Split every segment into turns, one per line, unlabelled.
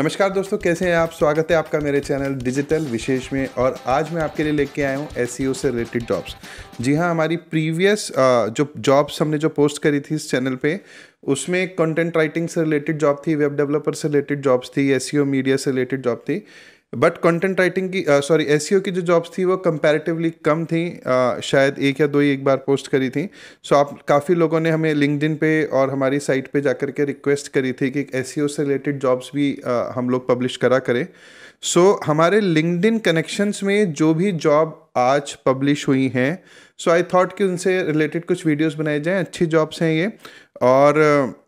नमस्कार दोस्तों कैसे हैं आप स्वागत है आपका मेरे चैनल डिजिटल विशेष में और आज मैं आपके लिए लेके आया हूँ एस e से रिलेटेड जॉब्स जी हाँ हमारी प्रीवियस जो जॉब्स हमने जो पोस्ट करी थी इस चैनल पे उसमें कंटेंट राइटिंग से रिलेटेड जॉब थी वेब डेवलपर से रिलेटेड जॉब्स थी एस मीडिया e से रिलेटेड जॉब थी बट कंटेंट राइटिंग की सॉरी uh, एस e की जो जॉब्स थी वो कंपैरेटिवली कम थी uh, शायद एक या दो ही एक बार पोस्ट करी थी सो so, आप काफ़ी लोगों ने हमें लिंकड पे और हमारी साइट पे जाकर के रिक्वेस्ट करी थी कि एस e से रिलेटेड जॉब्स भी uh, हम लोग पब्लिश करा करें सो so, हमारे लिंकड कनेक्शंस में जो भी जॉब आज पब्लिश हुई हैं सो आई थॉट कि उनसे रिलेटेड कुछ वीडियोस बनाए जाएं अच्छी जॉब्स हैं ये और uh,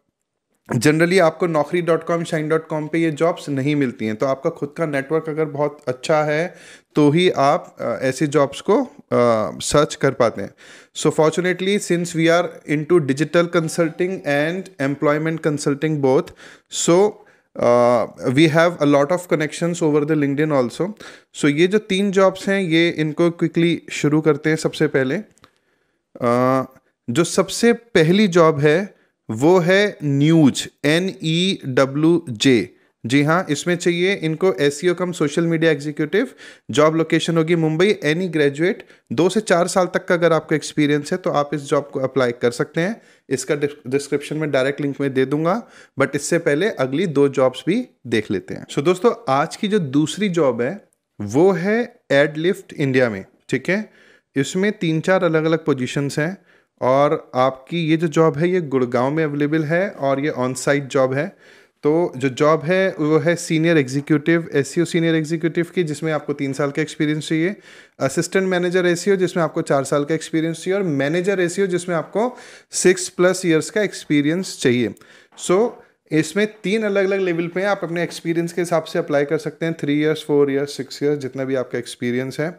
जनरली आपको Naukri dot com Shine dot com पर ये जॉब्स नहीं मिलती हैं तो आपका खुद का नेटवर्क अगर बहुत अच्छा है तो ही आप ऐसे जॉब्स को सर्च कर पाते हैं so fortunately since we are into digital consulting and employment consulting both so we have a lot of connections over the LinkedIn also so ये जो तीन जॉब्स हैं ये इनको क्विकली शुरू करते हैं सबसे पहले uh, जो सबसे पहली जॉब है वो है news N E W J जी हाँ इसमें चाहिए इनको S e cum social media executive job location होगी मुंबई एनी ग्रेजुएट दो से चार साल तक का अगर आपका एक्सपीरियंस है तो आप इस जॉब को अप्लाई कर सकते हैं इसका डिस्क्रिप्शन में डायरेक्ट लिंक में दे दूंगा बट इससे पहले अगली दो जॉब्स भी देख लेते हैं सो so, दोस्तों आज की जो दूसरी जॉब है वो है एड लिफ्ट इंडिया में ठीक है इसमें तीन चार अलग अलग पोजिशंस हैं और आपकी ये जो जॉब है ये गुड़गांव में अवेलेबल है और ये ऑन साइट जॉब है तो जो जॉब है वो है senior executive S senior executive की जिसमें आपको तीन साल का एक्सपीरियंस चाहिए असिस्टेंट मैनेजर ए जिसमें आपको चार साल का एक्सपीरियंस चाहिए और मैनेजर ए e जिसमें आपको सिक्स प्लस ईयर्स का एक्सपीरियंस चाहिए सो so, इसमें तीन अलग अलग लेवल पे आप अपने एक्सपीरियंस के हिसाब से अप्लाई कर सकते हैं three years four years six years जितना भी आपका एक्सपीरियंस है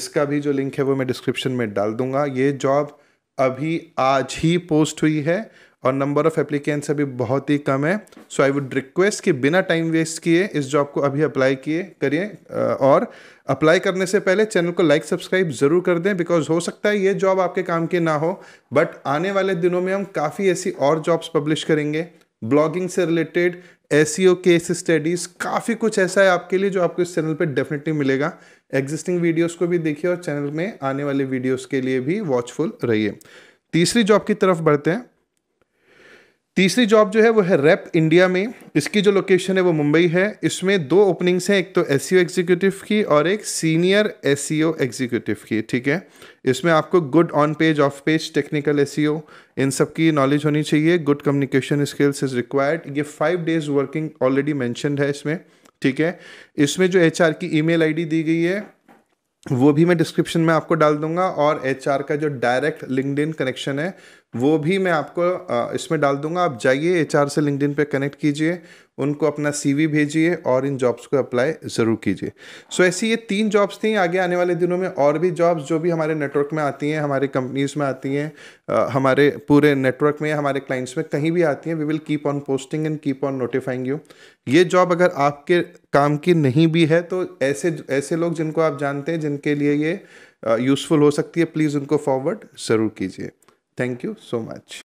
इसका भी जो लिंक है वो मैं डिस्क्रिप्शन में डाल दूंगा ये जॉब अभी आज ही पोस्ट हुई है और नंबर ऑफ़ एप्लीकेंट्स अभी बहुत ही कम है सो आई वुड रिक्वेस्ट कि बिना टाइम वेस्ट किए इस जॉब को अभी अप्लाई किए करिए और अप्लाई करने से पहले चैनल को लाइक सब्सक्राइब ज़रूर कर दें बिकॉज हो सकता है ये जॉब आपके काम की ना हो बट आने वाले दिनों में हम काफ़ी ऐसी और जॉब्स पब्लिश करेंगे ब्लॉगिंग से रिलेटेड एस केस स्टडीज़ काफ़ी कुछ ऐसा है आपके लिए जो आपको इस चैनल पर डेफिनेटली मिलेगा एग्जिस्टिंग वीडियोस को भी देखिए और चैनल में आने वाले वीडियोस के लिए भी वॉचफुल रहिए तीसरी जॉब की तरफ बढ़ते हैं तीसरी जॉब जो है वो है रैप इंडिया में इसकी जो लोकेशन है वो मुंबई है इसमें दो ओपनिंग्स हैं एक तो एस एग्जीक्यूटिव e की और एक सीनियर एस एग्जीक्यूटिव की ठीक है इसमें आपको good on page off page technical S इन सब की नॉलेज होनी चाहिए good communication skills is required ये five days working already mentioned है इसमें ठीक है इसमें जो एच की ईमेल मेल दी गई है वो भी मैं डिस्क्रिप्शन में आपको डाल दूंगा और एच का जो डायरेक्ट लिंकड कनेक्शन है वो भी मैं आपको इसमें डाल दूंगा आप जाइए एच से लिंकड पे कनेक्ट कीजिए उनको अपना सीवी भेजिए और इन जॉब्स को अप्लाई ज़रूर कीजिए सो so, ऐसी ये तीन जॉब्स थी आगे आने वाले दिनों में और भी जॉब्स जो भी हमारे नेटवर्क में आती हैं हमारे कंपनीज़ में आती हैं हमारे पूरे नेटवर्क में हमारे क्लाइंट्स में कहीं भी आती हैं we will keep on posting and keep on notifying you ये जॉब अगर आपके काम की नहीं भी है तो ऐसे ऐसे लोग जिनको आप जानते हैं जिनके लिए ये यूज़फुल हो सकती है प्लीज़ उनको फॉरवर्ड ज़रूर कीजिए Thank you so much.